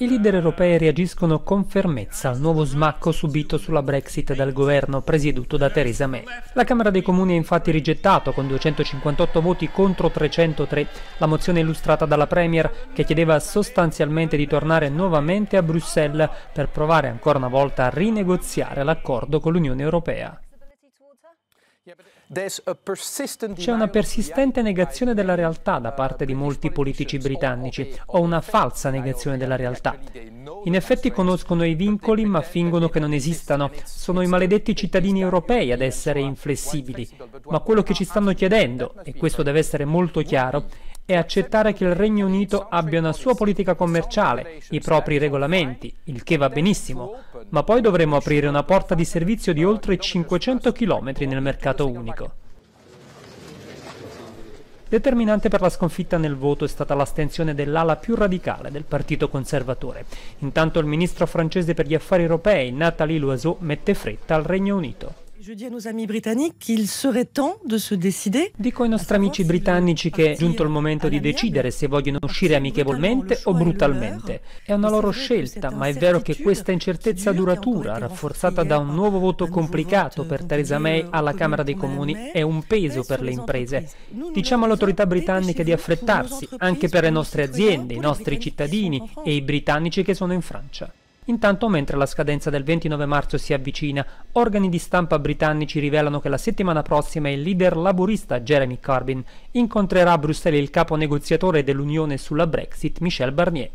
I leader europei reagiscono con fermezza al nuovo smacco subito sulla Brexit dal governo presieduto da Theresa May. La Camera dei Comuni ha infatti rigettato con 258 voti contro 303 la mozione illustrata dalla Premier che chiedeva sostanzialmente di tornare nuovamente a Bruxelles per provare ancora una volta a rinegoziare l'accordo con l'Unione Europea. C'è una persistente negazione della realtà da parte di molti politici britannici, o una falsa negazione della realtà. In effetti conoscono i vincoli ma fingono che non esistano. Sono i maledetti cittadini europei ad essere inflessibili. Ma quello che ci stanno chiedendo, e questo deve essere molto chiaro, e accettare che il Regno Unito abbia una sua politica commerciale, i propri regolamenti, il che va benissimo, ma poi dovremo aprire una porta di servizio di oltre 500 km nel mercato unico. Determinante per la sconfitta nel voto è stata l'astensione dell'ala più radicale del Partito Conservatore. Intanto il ministro francese per gli affari europei, Nathalie Loiseau, mette fretta al Regno Unito. Je dis à nos amis britanniques qu'il serait temps de se décider. Dico ai nostri amici britannici che è giunto il momento di decidere se vogliono uscire amichevolmente o brutalmente. È una loro scelta, ma è vero che questa incertezza duratura, rafforzata da un nuovo voto complicato per Theresa May alla Camera dei Comuni, è un peso per le imprese. Diciamo alle autorità britanniche di affrettarsi, anche per le nostre aziende, i nostri cittadini e i britannici che sono in Francia. Intanto, mentre la scadenza del 29 marzo si avvicina, organi di stampa britannici rivelano che la settimana prossima il leader laburista Jeremy Corbyn incontrerà a Bruxelles il capo negoziatore dell'Unione sulla Brexit, Michel Barnier.